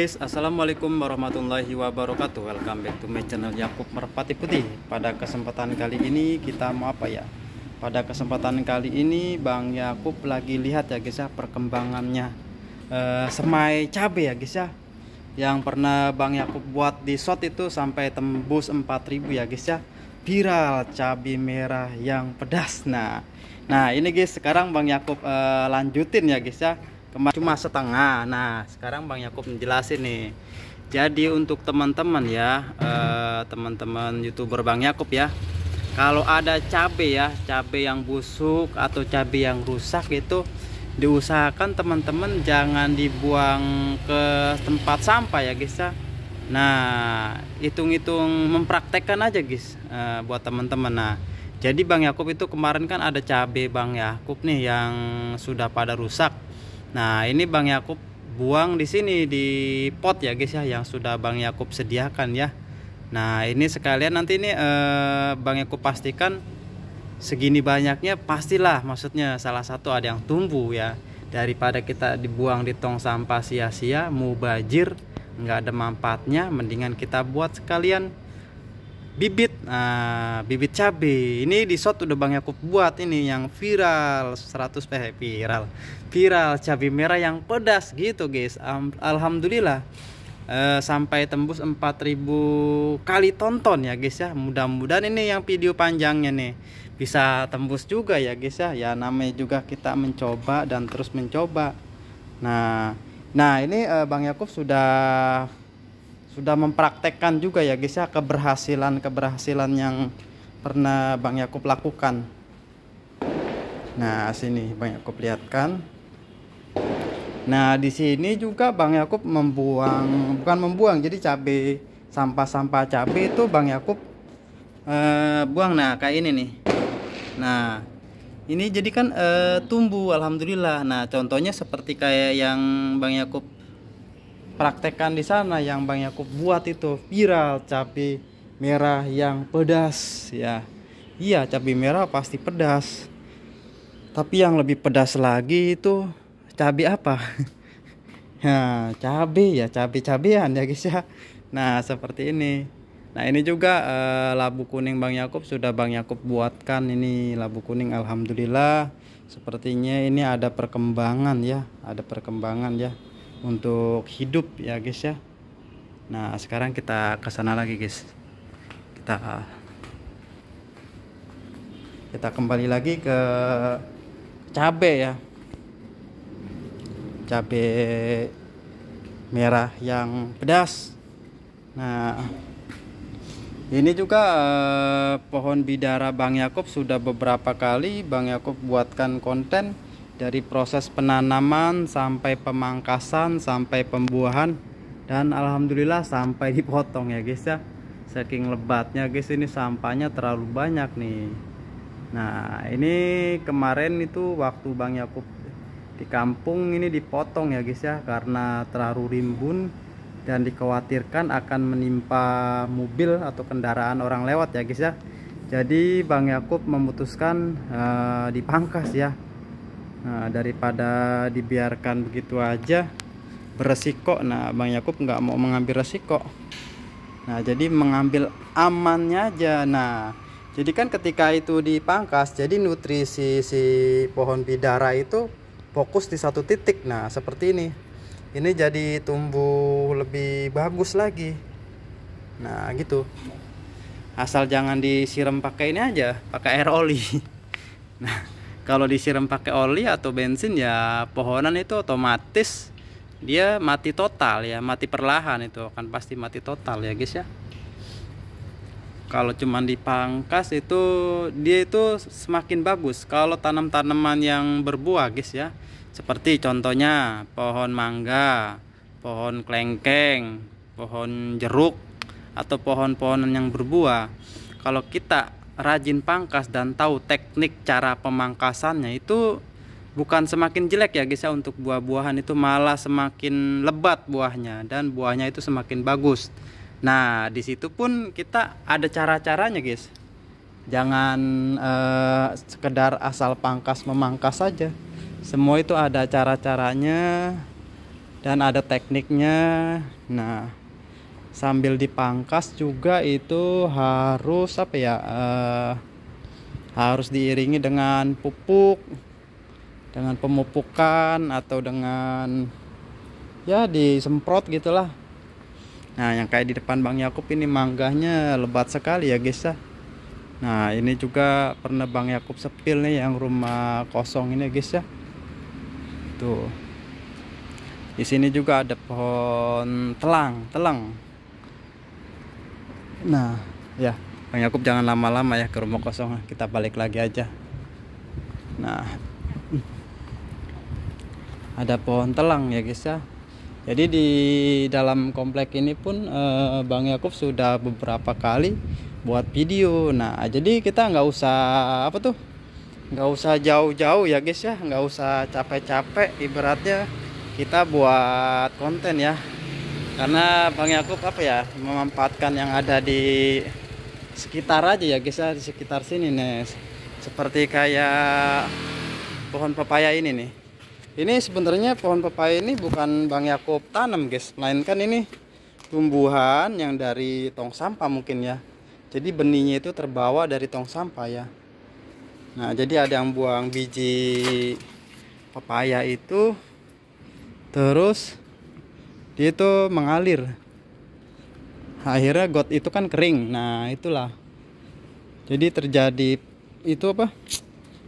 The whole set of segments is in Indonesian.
guys assalamualaikum warahmatullahi wabarakatuh welcome back to my channel Yakub Merpati Putih pada kesempatan kali ini kita mau apa ya pada kesempatan kali ini Bang Yakub lagi lihat ya guys ya perkembangannya e, eh, semai cabe ya guys ya yang pernah Bang Yakub buat di shot itu sampai tembus 4000 ya guys ya viral cabe merah yang pedas nah nah ini guys sekarang Bang Yakub e, lanjutin ya guys ya kemarin cuma setengah nah sekarang Bang Yakub menjelaskan nih jadi untuk teman-teman ya eh, teman-teman eh, youtuber Bang Yakub ya kalau ada cabe ya cabe yang busuk atau cabe yang rusak itu diusahakan teman-teman jangan dibuang ke tempat sampah ya guys ya nah hitung-hitung mempraktekkan aja guys eh, buat teman-teman nah jadi Bang Yakub itu kemarin kan ada cabe Bang Yakub nih yang sudah pada rusak Nah, ini Bang Yakub buang di sini di pot ya guys ya yang sudah Bang Yakub sediakan ya. Nah, ini sekalian nanti ini eh, Bang Yakub pastikan segini banyaknya pastilah maksudnya salah satu ada yang tumbuh ya. Daripada kita dibuang di tong sampah sia-sia, mau mubajir, nggak ada manfaatnya, mendingan kita buat sekalian bibit nah, bibit cabe ini di shot udah Bang Yakub buat ini yang viral 100 eh viral viral cabe merah yang pedas gitu guys um, alhamdulillah uh, sampai tembus 4000 kali tonton ya guys ya mudah-mudahan ini yang video panjangnya nih bisa tembus juga ya guys ya ya namanya juga kita mencoba dan terus mencoba nah nah ini uh, Bang Yakub sudah sudah mempraktekkan juga ya guys ya keberhasilan-keberhasilan yang pernah Bang Yakub lakukan. Nah, sini Bang Yakub lihatkan. Nah, di sini juga Bang Yakub membuang bukan membuang jadi cabai sampah-sampah cabai itu Bang Yakub eh, buang nah kayak ini nih. Nah, ini jadi kan eh, tumbuh alhamdulillah. Nah, contohnya seperti kayak yang Bang Yakub praktekkan di sana yang Bang Yakub buat itu viral cabai merah yang pedas ya. Iya, cabai merah pasti pedas. Tapi yang lebih pedas lagi itu cabai apa? ya cabai ya, cabai-cabian ya guys ya. Nah, seperti ini. Nah, ini juga eh, labu kuning Bang Yakub sudah Bang Yakub buatkan ini labu kuning alhamdulillah. Sepertinya ini ada perkembangan ya, ada perkembangan ya untuk hidup ya guys ya nah sekarang kita ke sana lagi guys kita kita kembali lagi ke cabe ya cabe merah yang pedas nah ini juga eh, pohon bidara Bang Yakub sudah beberapa kali Bang Yakub buatkan konten dari proses penanaman sampai pemangkasan sampai pembuahan dan alhamdulillah sampai dipotong ya guys ya saking lebatnya guys ini sampahnya terlalu banyak nih nah ini kemarin itu waktu Bang Yakub di kampung ini dipotong ya guys ya karena terlalu rimbun dan dikhawatirkan akan menimpa mobil atau kendaraan orang lewat ya guys ya jadi Bang Yakub memutuskan uh, dipangkas ya Nah, daripada dibiarkan begitu aja beresiko. Nah, Bang Yakub nggak mau mengambil resiko. Nah, jadi mengambil amannya aja. Nah, jadi kan ketika itu dipangkas, jadi nutrisi si pohon bidara itu fokus di satu titik. Nah, seperti ini. Ini jadi tumbuh lebih bagus lagi. Nah, gitu. Asal jangan disiram pakai ini aja, pakai air oli. Nah, kalau disiram pakai oli atau bensin ya pohonan itu otomatis dia mati total ya mati perlahan itu akan pasti mati total ya guys ya kalau cuman dipangkas itu dia itu semakin bagus kalau tanam-tanaman yang berbuah guys ya seperti contohnya pohon mangga pohon kelengkeng, pohon jeruk atau pohon-pohonan yang berbuah kalau kita rajin pangkas dan tahu teknik cara pemangkasannya itu bukan semakin jelek ya guys ya untuk buah-buahan itu malah semakin lebat buahnya dan buahnya itu semakin bagus. Nah, di situ pun kita ada cara-caranya guys. Jangan eh, sekedar asal pangkas memangkas saja. Semua itu ada cara-caranya dan ada tekniknya. Nah, sambil dipangkas juga itu harus apa ya eh, harus diiringi dengan pupuk dengan pemupukan atau dengan ya disemprot gitulah nah yang kayak di depan Bang Yakub ini mangganya lebat sekali ya guys ya nah ini juga pernah Bang Yakub sepil nih yang rumah kosong ini guys ya tuh di sini juga ada pohon telang telang Nah, ya. Bang Yakub jangan lama-lama ya ke rumah kosong. Kita balik lagi aja. Nah. Ada pohon telang ya guys ya. Jadi di dalam komplek ini pun eh, Bang Yakub sudah beberapa kali buat video. Nah, jadi kita nggak usah apa tuh? Nggak usah jauh-jauh ya guys ya. Nggak usah capek-capek ibaratnya kita buat konten ya karena Bang Yakub apa ya memanfaatkan yang ada di sekitar aja ya guys ya di sekitar sini nih seperti kayak pohon pepaya ini nih ini sebenarnya pohon pepaya ini bukan Bang Yakub tanam guys melainkan ini tumbuhan yang dari tong sampah mungkin ya jadi benihnya itu terbawa dari tong sampah ya nah jadi ada yang buang biji pepaya itu terus dia itu mengalir akhirnya got itu kan kering nah itulah jadi terjadi itu apa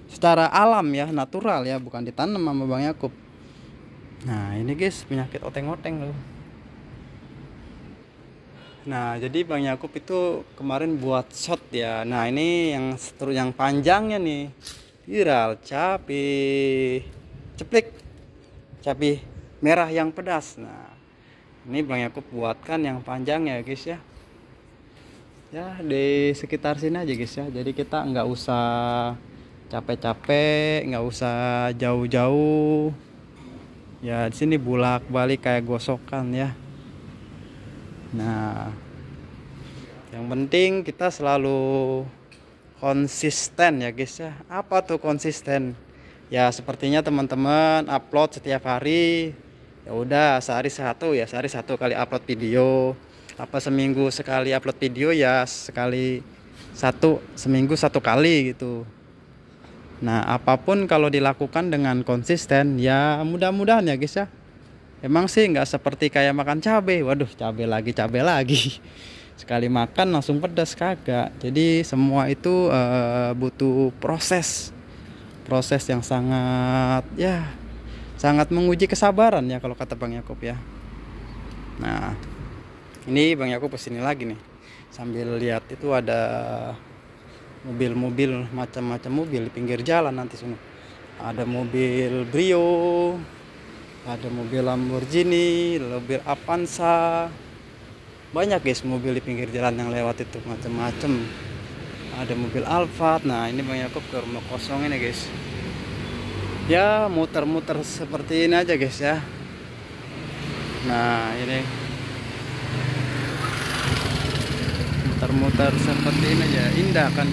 secara alam ya natural ya bukan ditanam sama Bang Yakub nah ini guys penyakit oteng-oteng loh Nah, jadi Bang Yakub itu kemarin buat shot ya. Nah, ini yang yang panjangnya nih. Viral capi ceplik. Capi merah yang pedas. Nah, ini Bang aku buatkan yang panjang ya guys ya ya di sekitar sini aja guys ya jadi kita nggak usah capek-capek nggak usah jauh-jauh ya di sini bulak balik kayak gosokan ya nah yang penting kita selalu konsisten ya guys ya apa tuh konsisten ya sepertinya teman-teman upload setiap hari ya udah sehari satu ya sehari satu kali upload video apa seminggu sekali upload video ya sekali satu seminggu satu kali gitu nah apapun kalau dilakukan dengan konsisten ya mudah-mudahan ya guys ya emang sih nggak seperti kayak makan cabai waduh cabai lagi cabai lagi sekali makan langsung pedas kagak jadi semua itu uh, butuh proses proses yang sangat ya sangat menguji kesabaran ya kalau kata Bang Yakub ya. Nah, ini Bang Yakub kesini lagi nih. Sambil lihat itu ada mobil-mobil macam-macam mobil di pinggir jalan nanti sini. Ada mobil Brio, ada mobil Lamborghini, mobil Avanza. Banyak guys mobil di pinggir jalan yang lewat itu macam-macam. Ada mobil Alphard. Nah, ini Bang Yakub ke rumah kosong ini guys ya muter-muter seperti ini aja guys ya nah ini muter-muter seperti ini ya indah kan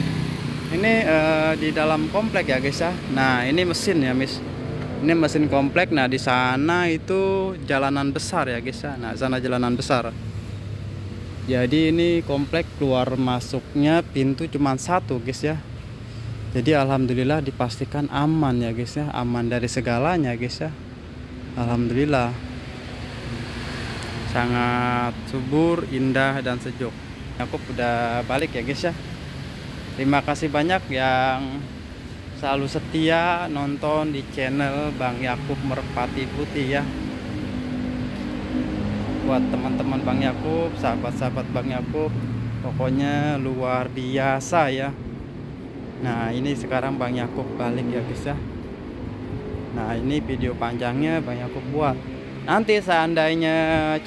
ini uh, di dalam komplek ya guys ya nah ini mesin ya mis ini mesin komplek nah di sana itu jalanan besar ya guys ya nah sana jalanan besar jadi ini komplek keluar masuknya pintu cuma satu guys ya jadi alhamdulillah dipastikan aman ya guys ya aman dari segalanya guys ya alhamdulillah sangat subur indah dan sejuk aku udah balik ya guys ya terima kasih banyak yang selalu setia nonton di channel Bang Yakub Merpati Putih ya buat teman-teman Bang Yakub sahabat-sahabat Bang Yakub pokoknya luar biasa ya Nah ini sekarang Bang Yakub balik ya guys ya Nah ini video panjangnya Bang Yakub buat Nanti seandainya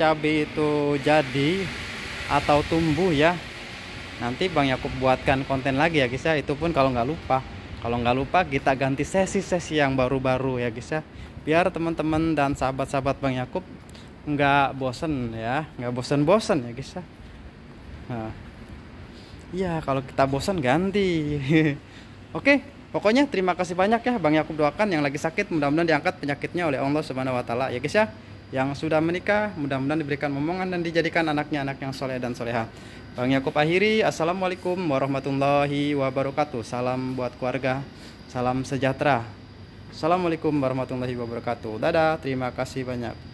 cabai itu jadi Atau tumbuh ya Nanti Bang Yakub buatkan konten lagi ya guys ya Itu pun kalau nggak lupa Kalau nggak lupa kita ganti sesi-sesi yang baru-baru ya guys ya Biar teman-teman dan sahabat-sahabat Bang Yakub nggak bosen ya nggak bosen-bosen ya guys ya nah. Iya, kalau kita bosan ganti. Oke, pokoknya terima kasih banyak ya Bang Yakub doakan yang lagi sakit mudah-mudahan diangkat penyakitnya oleh Allah Subhanahu wa taala ya guys ya. Yang sudah menikah mudah-mudahan diberikan momongan dan dijadikan anaknya anak yang soleh dan soleha. Bang Yakub akhiri, Assalamualaikum warahmatullahi wabarakatuh. Salam buat keluarga, salam sejahtera. Assalamualaikum warahmatullahi wabarakatuh. Dadah, terima kasih banyak.